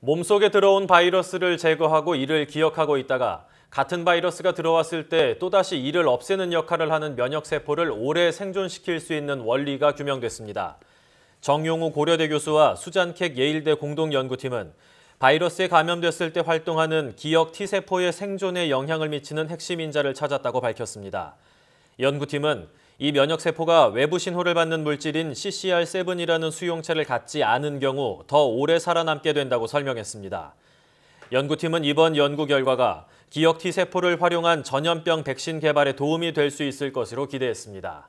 몸속에 들어온 바이러스를 제거하고 이를 기억하고 있다가 같은 바이러스가 들어왔을 때 또다시 이를 없애는 역할을 하는 면역세포를 오래 생존시킬 수 있는 원리가 규명됐습니다. 정용우 고려대 교수와 수잔캑 예일대 공동연구팀은 바이러스에 감염됐을 때 활동하는 기억 T세포의 생존에 영향을 미치는 핵심 인자를 찾았다고 밝혔습니다. 연구팀은 이 면역세포가 외부 신호를 받는 물질인 CCR7이라는 수용체를 갖지 않은 경우 더 오래 살아남게 된다고 설명했습니다. 연구팀은 이번 연구 결과가 기억 T세포를 활용한 전염병 백신 개발에 도움이 될 수 있을 것으로 기대했습니다.